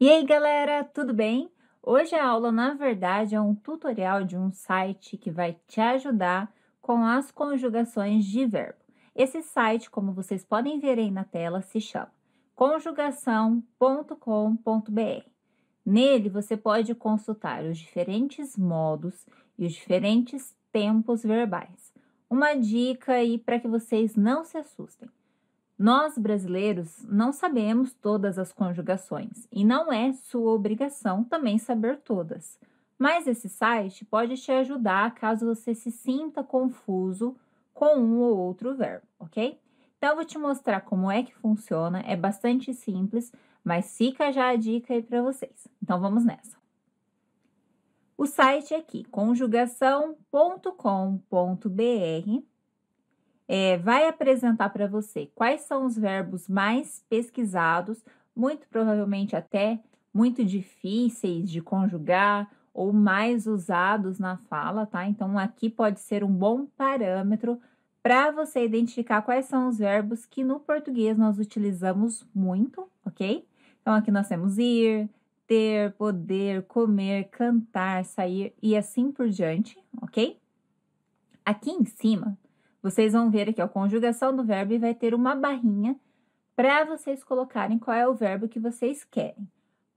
E aí galera, tudo bem? Hoje a aula na verdade é um tutorial de um site que vai te ajudar com as conjugações de verbo. Esse site, como vocês podem ver aí na tela, se chama conjugação.com.br. Nele você pode consultar os diferentes modos e os diferentes tempos verbais. Uma dica aí para que vocês não se assustem. Nós brasileiros não sabemos todas as conjugações e não é sua obrigação também saber todas. Mas esse site pode te ajudar caso você se sinta confuso com um ou outro verbo, ok? Então, eu vou te mostrar como é que funciona. É bastante simples, mas fica já a dica aí para vocês. Então, vamos nessa. O site é aqui, conjugação.com.br é, vai apresentar para você quais são os verbos mais pesquisados, muito provavelmente até muito difíceis de conjugar ou mais usados na fala, tá? Então aqui pode ser um bom parâmetro para você identificar quais são os verbos que no português nós utilizamos muito, ok? Então aqui nós temos ir, ter, poder, comer, cantar, sair e assim por diante, ok? Aqui em cima vocês vão ver aqui, a conjugação do verbo e vai ter uma barrinha para vocês colocarem qual é o verbo que vocês querem.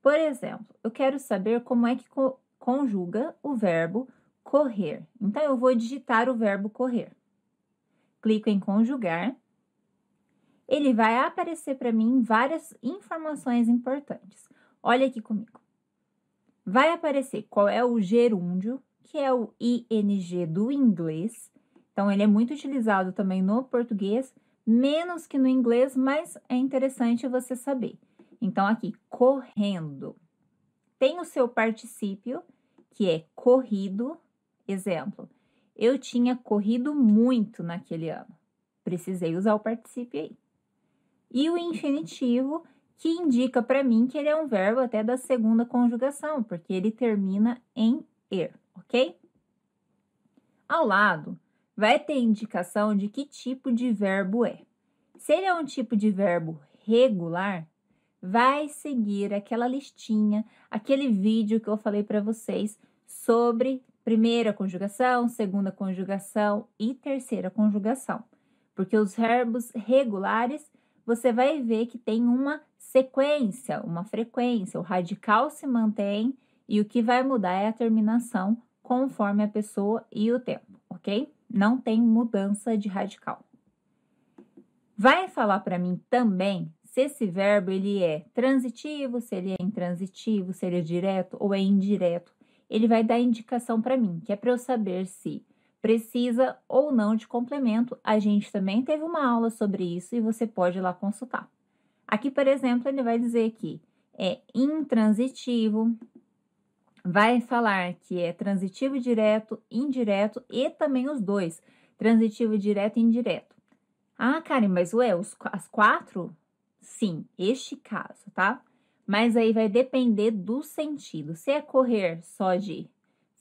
Por exemplo, eu quero saber como é que co conjuga o verbo correr. Então, eu vou digitar o verbo correr. Clico em conjugar. Ele vai aparecer para mim várias informações importantes. Olha aqui comigo. Vai aparecer qual é o gerúndio, que é o ING do inglês, então, ele é muito utilizado também no português, menos que no inglês, mas é interessante você saber. Então, aqui, correndo. Tem o seu particípio, que é corrido. Exemplo, eu tinha corrido muito naquele ano. Precisei usar o particípio aí. E o infinitivo, que indica para mim que ele é um verbo até da segunda conjugação, porque ele termina em er, ok? Ao lado, vai ter indicação de que tipo de verbo é. Se ele é um tipo de verbo regular, vai seguir aquela listinha, aquele vídeo que eu falei para vocês sobre primeira conjugação, segunda conjugação e terceira conjugação. Porque os verbos regulares, você vai ver que tem uma sequência, uma frequência, o radical se mantém e o que vai mudar é a terminação conforme a pessoa e o tempo, ok? não tem mudança de radical. Vai falar para mim também se esse verbo ele é transitivo, se ele é intransitivo, se ele é direto ou é indireto. Ele vai dar indicação para mim, que é para eu saber se precisa ou não de complemento. A gente também teve uma aula sobre isso e você pode ir lá consultar. Aqui, por exemplo, ele vai dizer que é intransitivo, vai falar que é transitivo direto, indireto e também os dois, transitivo direto e indireto. Ah, Karen, mas ué, os, as quatro? Sim, este caso, tá? Mas aí vai depender do sentido. Se é correr só de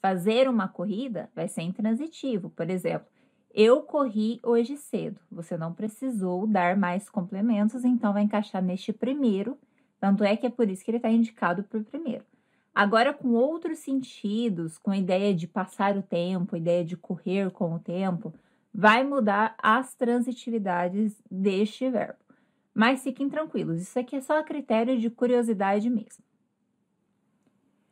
fazer uma corrida, vai ser intransitivo. Por exemplo, eu corri hoje cedo. Você não precisou dar mais complementos, então vai encaixar neste primeiro. Tanto é que é por isso que ele está indicado para o primeiro. Agora, com outros sentidos, com a ideia de passar o tempo, a ideia de correr com o tempo, vai mudar as transitividades deste verbo. Mas fiquem tranquilos, isso aqui é só a critério de curiosidade mesmo.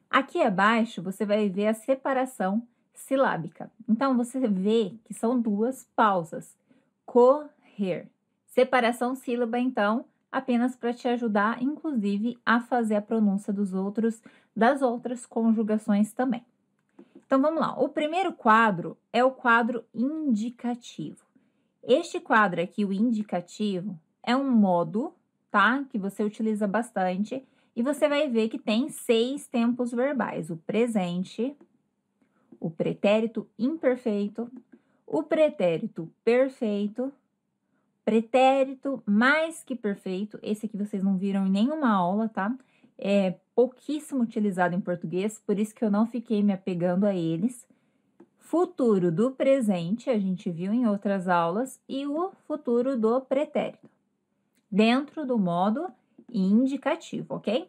Aqui abaixo você vai ver a separação silábica. Então você vê que são duas pausas. Correr. Separação sílaba, então, apenas para te ajudar, inclusive, a fazer a pronúncia dos outros, das outras conjugações também. Então vamos lá. O primeiro quadro é o quadro indicativo. Este quadro aqui, o indicativo, é um modo, tá? Que você utiliza bastante e você vai ver que tem seis tempos verbais: o presente, o pretérito imperfeito, o pretérito perfeito, Pretérito mais que perfeito, esse aqui vocês não viram em nenhuma aula, tá? É pouquíssimo utilizado em português, por isso que eu não fiquei me apegando a eles. Futuro do presente, a gente viu em outras aulas, e o futuro do pretérito, dentro do modo indicativo, ok?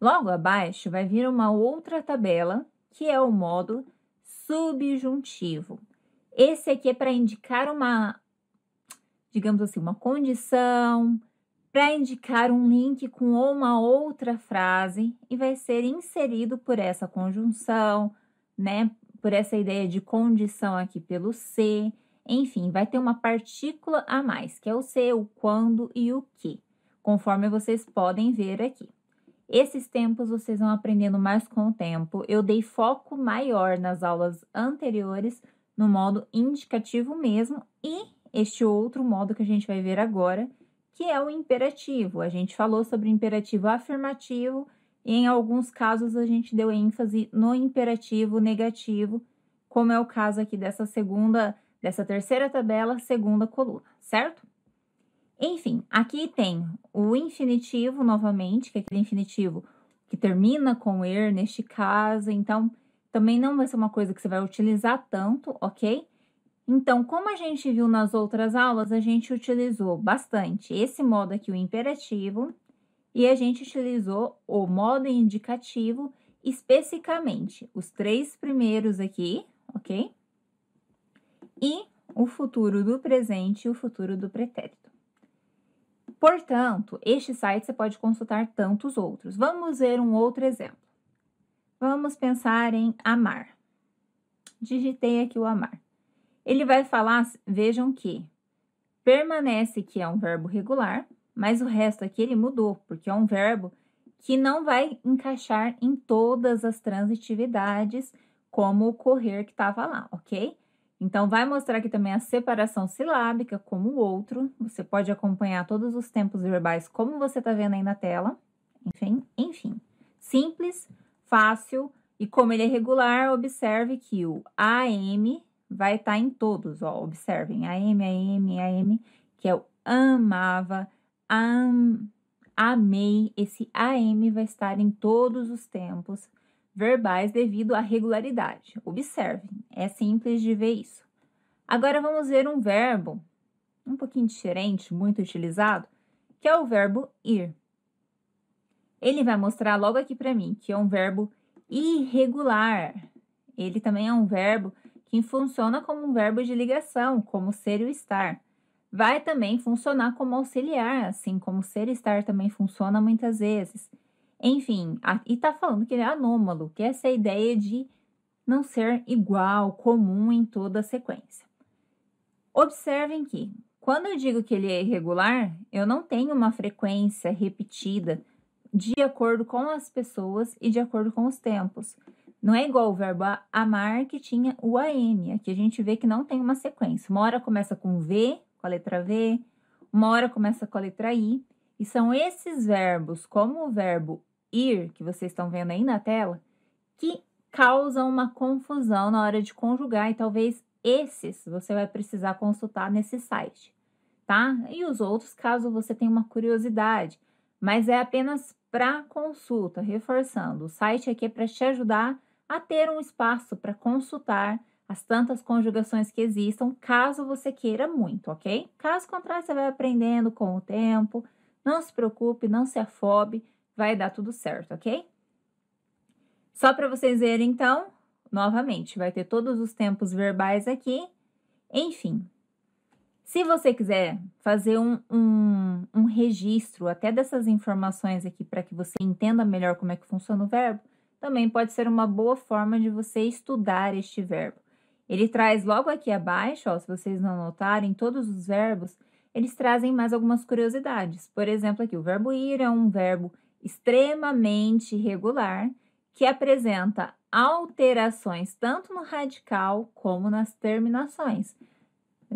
Logo abaixo vai vir uma outra tabela, que é o modo subjuntivo. Esse aqui é para indicar uma digamos assim, uma condição para indicar um link com uma outra frase e vai ser inserido por essa conjunção, né? Por essa ideia de condição aqui pelo se. Enfim, vai ter uma partícula a mais, que é o se, o quando e o que, conforme vocês podem ver aqui. Esses tempos vocês vão aprendendo mais com o tempo. Eu dei foco maior nas aulas anteriores no modo indicativo mesmo e este outro modo que a gente vai ver agora, que é o imperativo. A gente falou sobre imperativo afirmativo, e em alguns casos a gente deu ênfase no imperativo negativo, como é o caso aqui dessa segunda, dessa terceira tabela, segunda coluna, certo? Enfim, aqui tem o infinitivo novamente, que é aquele infinitivo que termina com er neste caso, então também não vai ser uma coisa que você vai utilizar tanto, ok? Então, como a gente viu nas outras aulas, a gente utilizou bastante esse modo aqui, o imperativo, e a gente utilizou o modo indicativo especificamente, os três primeiros aqui, ok? E o futuro do presente e o futuro do pretérito. Portanto, este site você pode consultar tantos outros. Vamos ver um outro exemplo. Vamos pensar em amar. Digitei aqui o amar. Ele vai falar, vejam que permanece que é um verbo regular, mas o resto aqui ele mudou, porque é um verbo que não vai encaixar em todas as transitividades como ocorrer que estava lá, ok? Então, vai mostrar aqui também a separação silábica como o outro. Você pode acompanhar todos os tempos verbais como você está vendo aí na tela. Enfim, enfim. Simples, fácil e como ele é regular, observe que o AM vai estar tá em todos, ó, observem, m, a m, que é o amava, am, amei, esse AM vai estar em todos os tempos verbais devido à regularidade. Observem, é simples de ver isso. Agora vamos ver um verbo um pouquinho diferente, muito utilizado, que é o verbo ir. Ele vai mostrar logo aqui para mim que é um verbo irregular. Ele também é um verbo que funciona como um verbo de ligação, como ser e o estar. Vai também funcionar como auxiliar, assim como ser e estar também funciona muitas vezes. Enfim, e está falando que ele é anômalo, que é essa ideia de não ser igual, comum em toda a sequência. Observem que, quando eu digo que ele é irregular, eu não tenho uma frequência repetida de acordo com as pessoas e de acordo com os tempos. Não é igual o verbo amar que tinha o AM. Aqui a gente vê que não tem uma sequência. Uma hora começa com V, com a letra V, uma hora começa com a letra I. E são esses verbos, como o verbo ir, que vocês estão vendo aí na tela, que causam uma confusão na hora de conjugar. E talvez esses você vai precisar consultar nesse site, tá? E os outros, caso você tenha uma curiosidade. Mas é apenas para consulta, reforçando. O site aqui é para te ajudar a ter um espaço para consultar as tantas conjugações que existam, caso você queira muito, ok? Caso contrário, você vai aprendendo com o tempo. Não se preocupe, não se afobe, vai dar tudo certo, ok? Só para vocês verem, então, novamente, vai ter todos os tempos verbais aqui. Enfim, se você quiser fazer um, um, um registro até dessas informações aqui para que você entenda melhor como é que funciona o verbo, também pode ser uma boa forma de você estudar este verbo. Ele traz logo aqui abaixo, ó, se vocês não notarem, todos os verbos, eles trazem mais algumas curiosidades. Por exemplo, aqui o verbo ir é um verbo extremamente irregular que apresenta alterações tanto no radical como nas terminações.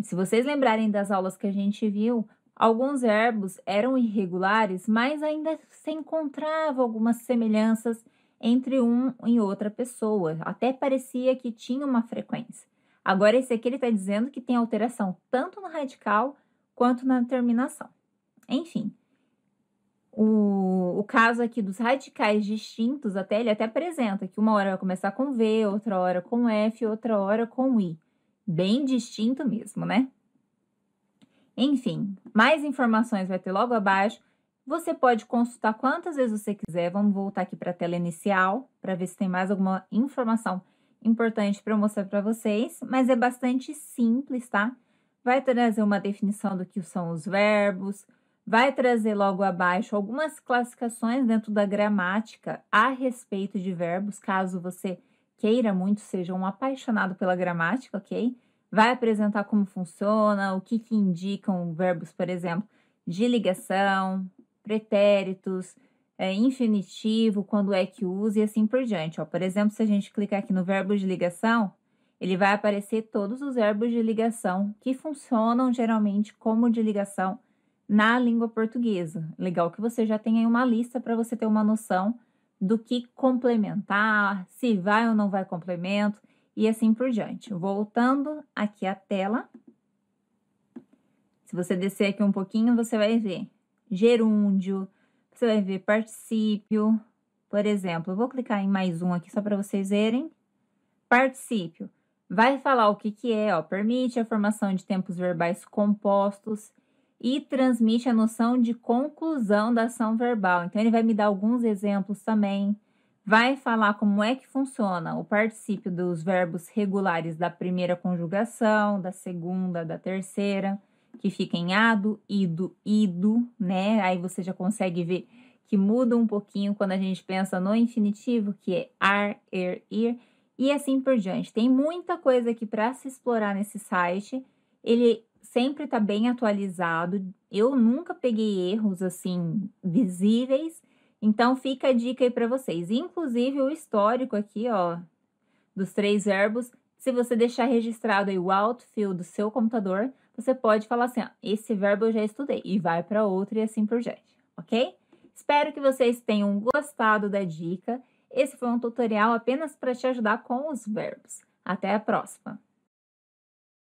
Se vocês lembrarem das aulas que a gente viu, alguns verbos eram irregulares, mas ainda se encontrava algumas semelhanças entre um e outra pessoa. Até parecia que tinha uma frequência. Agora, esse aqui ele está dizendo que tem alteração tanto no radical quanto na terminação. Enfim, o, o caso aqui dos radicais distintos, até ele até apresenta que uma hora vai começar com V, outra hora com F, outra hora com I. Bem distinto mesmo, né? Enfim, mais informações vai ter logo abaixo. Você pode consultar quantas vezes você quiser. Vamos voltar aqui para a tela inicial para ver se tem mais alguma informação importante para mostrar para vocês, mas é bastante simples, tá? Vai trazer uma definição do que são os verbos, vai trazer logo abaixo algumas classificações dentro da gramática a respeito de verbos, caso você queira muito, seja um apaixonado pela gramática, ok? Vai apresentar como funciona, o que, que indicam verbos, por exemplo, de ligação, pretéritos, é, infinitivo, quando é que usa e assim por diante. Ó, por exemplo, se a gente clicar aqui no verbo de ligação, ele vai aparecer todos os verbos de ligação que funcionam geralmente como de ligação na língua portuguesa. Legal que você já tenha aí uma lista para você ter uma noção do que complementar, se vai ou não vai complemento e assim por diante. Voltando aqui à tela, se você descer aqui um pouquinho, você vai ver gerúndio, você vai ver particípio. Por exemplo, eu vou clicar em mais um aqui só para vocês verem. Particípio. Vai falar o que, que é, ó, permite a formação de tempos verbais compostos e transmite a noção de conclusão da ação verbal. Então, ele vai me dar alguns exemplos também. Vai falar como é que funciona o particípio dos verbos regulares da primeira conjugação, da segunda, da terceira que fica em ado, ido, ido, né? Aí você já consegue ver que muda um pouquinho quando a gente pensa no infinitivo, que é ar, er, ir, e assim por diante. Tem muita coisa aqui para se explorar nesse site. Ele sempre está bem atualizado. Eu nunca peguei erros assim visíveis. Então fica a dica aí para vocês. Inclusive o histórico aqui, ó, dos três verbos, se você deixar registrado aí o outfield do seu computador, você pode falar assim: ó, esse verbo eu já estudei, e vai para outro e assim por diante, ok? Espero que vocês tenham gostado da dica. Esse foi um tutorial apenas para te ajudar com os verbos. Até a próxima!